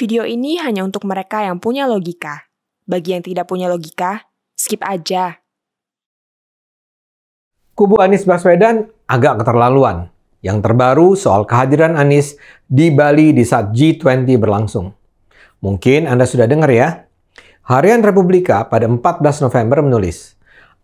Video ini hanya untuk mereka yang punya logika. Bagi yang tidak punya logika, skip aja. Kubu Anies Baswedan agak keterlaluan. Yang terbaru soal kehadiran Anies di Bali di saat G20 berlangsung. Mungkin Anda sudah dengar ya. Harian Republika pada 14 November menulis,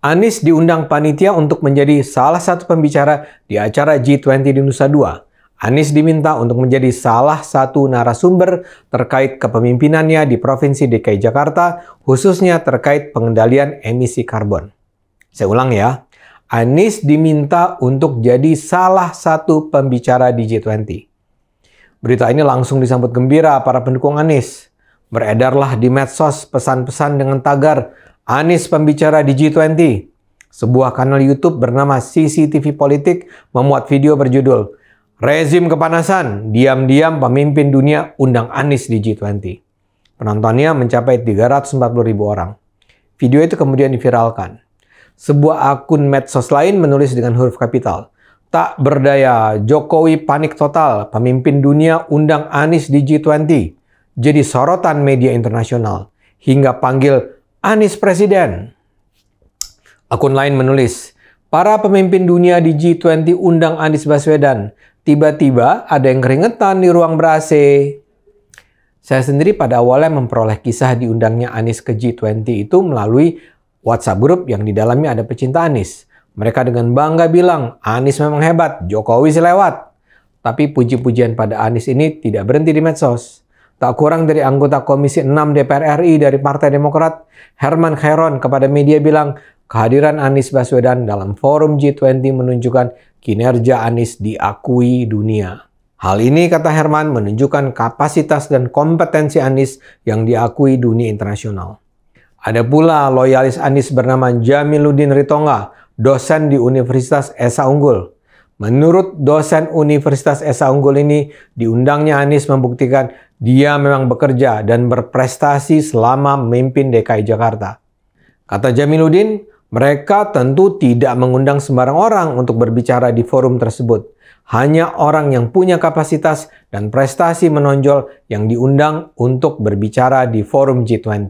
Anies diundang panitia untuk menjadi salah satu pembicara di acara G20 di Nusa Dua Anies diminta untuk menjadi salah satu narasumber terkait kepemimpinannya di Provinsi DKI Jakarta, khususnya terkait pengendalian emisi karbon. Saya ulang ya, Anies diminta untuk jadi salah satu pembicara di G20. Berita ini langsung disambut gembira para pendukung Anies. Beredarlah di medsos pesan-pesan dengan tagar Anies pembicara di G20. Sebuah kanal YouTube bernama CCTV Politik memuat video berjudul Rezim kepanasan, diam-diam pemimpin dunia undang Anies di G20. Penontonnya mencapai 340 ribu orang. Video itu kemudian diviralkan. Sebuah akun medsos lain menulis dengan huruf kapital. Tak berdaya, Jokowi panik total, pemimpin dunia undang Anies di G20. Jadi sorotan media internasional. Hingga panggil Anies Presiden. Akun lain menulis, Para pemimpin dunia di G20 undang Anies Baswedan. Tiba-tiba ada yang keringetan di ruang ber-AC. Saya sendiri pada awalnya memperoleh kisah diundangnya Anies ke G20 itu melalui WhatsApp grup yang di dalamnya ada pecinta Anies. Mereka dengan bangga bilang, Anies memang hebat, Jokowi selewat. Tapi puji-pujian pada Anies ini tidak berhenti di medsos. Tak kurang dari anggota Komisi 6 DPR RI dari Partai Demokrat, Herman Khairon kepada media bilang, Kehadiran Anies Baswedan dalam forum G20 menunjukkan kinerja Anies diakui dunia. Hal ini, kata Herman, menunjukkan kapasitas dan kompetensi Anies yang diakui dunia internasional. Ada pula loyalis Anies bernama Jamiluddin Ritonga, dosen di Universitas Esa Unggul. Menurut dosen Universitas Esa Unggul ini, diundangnya Anies membuktikan dia memang bekerja dan berprestasi selama memimpin DKI Jakarta. Kata Jamiluddin, mereka tentu tidak mengundang sembarang orang untuk berbicara di forum tersebut. Hanya orang yang punya kapasitas dan prestasi menonjol yang diundang untuk berbicara di forum G20.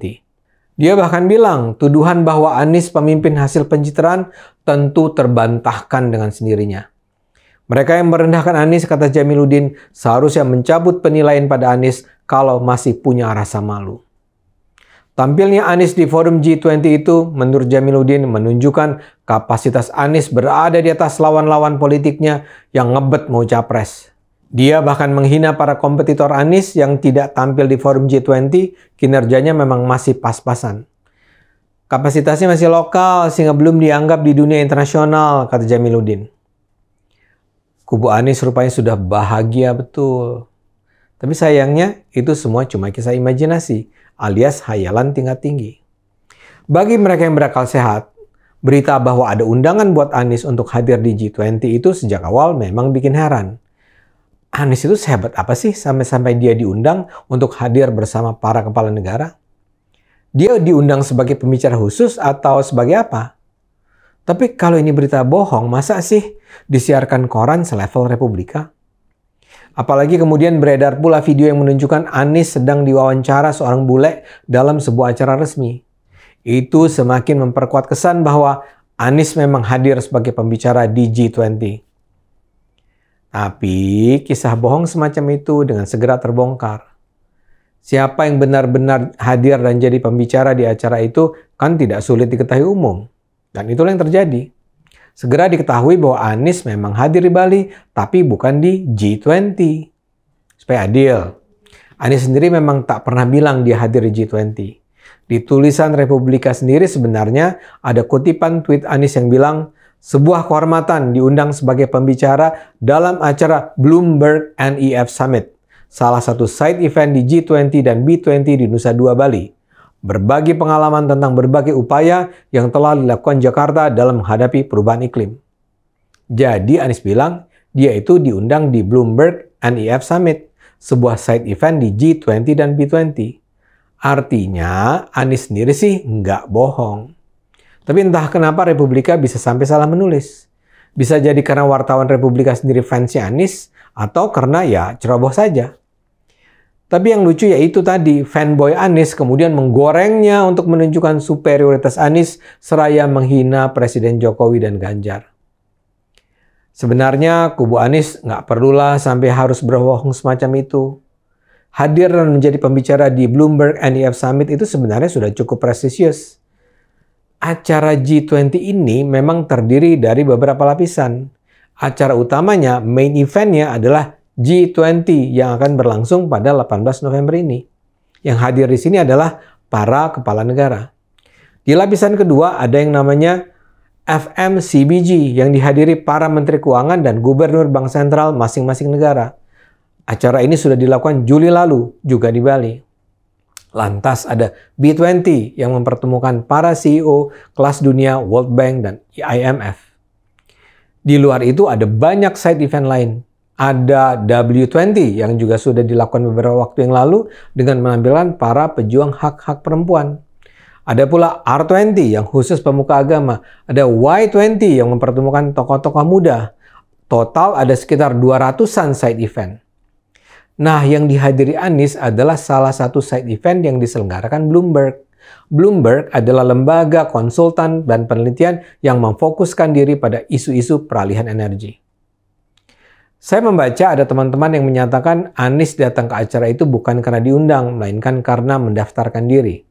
Dia bahkan bilang tuduhan bahwa Anies pemimpin hasil pencitraan tentu terbantahkan dengan sendirinya. Mereka yang merendahkan Anies, kata Jamiluddin, seharusnya mencabut penilaian pada Anies kalau masih punya rasa malu. Tampilnya Anies di forum G20 itu menurut Jamiluddin menunjukkan kapasitas Anies berada di atas lawan-lawan politiknya yang ngebet mau capres. Dia bahkan menghina para kompetitor Anies yang tidak tampil di forum G20, kinerjanya memang masih pas-pasan. Kapasitasnya masih lokal sehingga belum dianggap di dunia internasional, kata Jamiluddin. Kubu Anies rupanya sudah bahagia betul tapi sayangnya itu semua cuma kisah imajinasi alias hayalan tingkat tinggi. Bagi mereka yang berakal sehat, berita bahwa ada undangan buat Anies untuk hadir di G20 itu sejak awal memang bikin heran. Anies itu sehebat apa sih sampai-sampai dia diundang untuk hadir bersama para kepala negara? Dia diundang sebagai pembicara khusus atau sebagai apa? Tapi kalau ini berita bohong, masa sih disiarkan koran selevel Republika? Apalagi kemudian beredar pula video yang menunjukkan Anies sedang diwawancara seorang bule dalam sebuah acara resmi. Itu semakin memperkuat kesan bahwa Anies memang hadir sebagai pembicara di G20. Tapi kisah bohong semacam itu dengan segera terbongkar. Siapa yang benar-benar hadir dan jadi pembicara di acara itu kan tidak sulit diketahui umum. Dan itulah yang terjadi. Segera diketahui bahwa Anies memang hadir di Bali, tapi bukan di G20. Supaya adil. Anies sendiri memang tak pernah bilang dia hadir di G20. Di tulisan Republika sendiri sebenarnya ada kutipan tweet Anies yang bilang, sebuah kehormatan diundang sebagai pembicara dalam acara Bloomberg NEF Summit, salah satu side event di G20 dan B20 di Nusa Dua Bali berbagi pengalaman tentang berbagai upaya yang telah dilakukan Jakarta dalam menghadapi perubahan iklim. Jadi Anies bilang, dia itu diundang di Bloomberg NEF Summit, sebuah side event di G20 dan B20. Artinya, Anies sendiri sih nggak bohong. Tapi entah kenapa Republika bisa sampai salah menulis. Bisa jadi karena wartawan Republika sendiri fansnya Anies, atau karena ya ceroboh saja. Tapi yang lucu yaitu tadi fanboy Anies kemudian menggorengnya untuk menunjukkan superioritas Anies seraya menghina Presiden Jokowi dan Ganjar. Sebenarnya kubu Anies nggak perlulah sampai harus berbohong semacam itu. Hadir dan menjadi pembicara di Bloomberg NEF Summit itu sebenarnya sudah cukup prestisius. Acara G20 ini memang terdiri dari beberapa lapisan. Acara utamanya, main eventnya adalah G20 yang akan berlangsung pada 18 November ini. Yang hadir di sini adalah para kepala negara. Di lapisan kedua ada yang namanya FMCBG yang dihadiri para menteri keuangan dan gubernur bank sentral masing-masing negara. Acara ini sudah dilakukan Juli lalu juga di Bali. Lantas ada B20 yang mempertemukan para CEO kelas dunia World Bank dan IMF. Di luar itu ada banyak side event lain ada W20 yang juga sudah dilakukan beberapa waktu yang lalu dengan penampilan para pejuang hak-hak perempuan. Ada pula R20 yang khusus pemuka agama. Ada Y20 yang mempertemukan tokoh-tokoh muda. Total ada sekitar 200-an side event. Nah, yang dihadiri Anis adalah salah satu side event yang diselenggarakan Bloomberg. Bloomberg adalah lembaga konsultan dan penelitian yang memfokuskan diri pada isu-isu peralihan energi. Saya membaca ada teman-teman yang menyatakan Anis datang ke acara itu bukan karena diundang, melainkan karena mendaftarkan diri.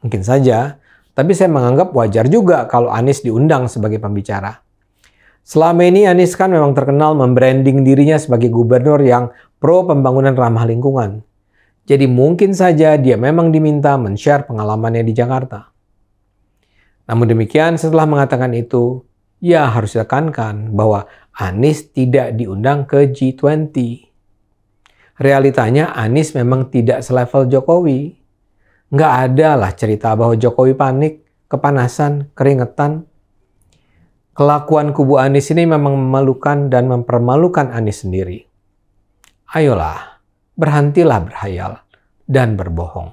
Mungkin saja, tapi saya menganggap wajar juga kalau Anis diundang sebagai pembicara. Selama ini Anis kan memang terkenal membranding dirinya sebagai gubernur yang pro pembangunan ramah lingkungan. Jadi mungkin saja dia memang diminta men-share pengalamannya di Jakarta. Namun demikian setelah mengatakan itu, ya harus ditekankan bahwa Anis tidak diundang ke G20. Realitanya Anis memang tidak selevel Jokowi. Nggak ada lah cerita bahwa Jokowi panik, kepanasan, keringetan. Kelakuan kubu Anis ini memang memalukan dan mempermalukan Anis sendiri. Ayolah, berhentilah berhayal dan berbohong.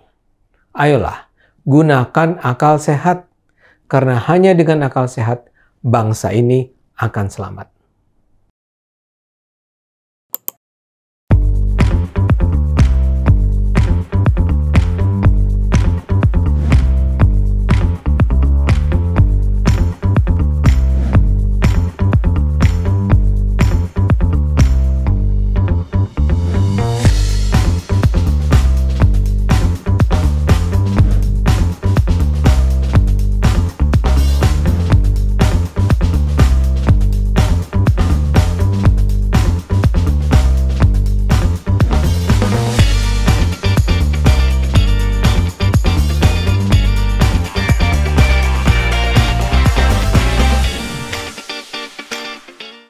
Ayolah, gunakan akal sehat. Karena hanya dengan akal sehat, bangsa ini akan selamat.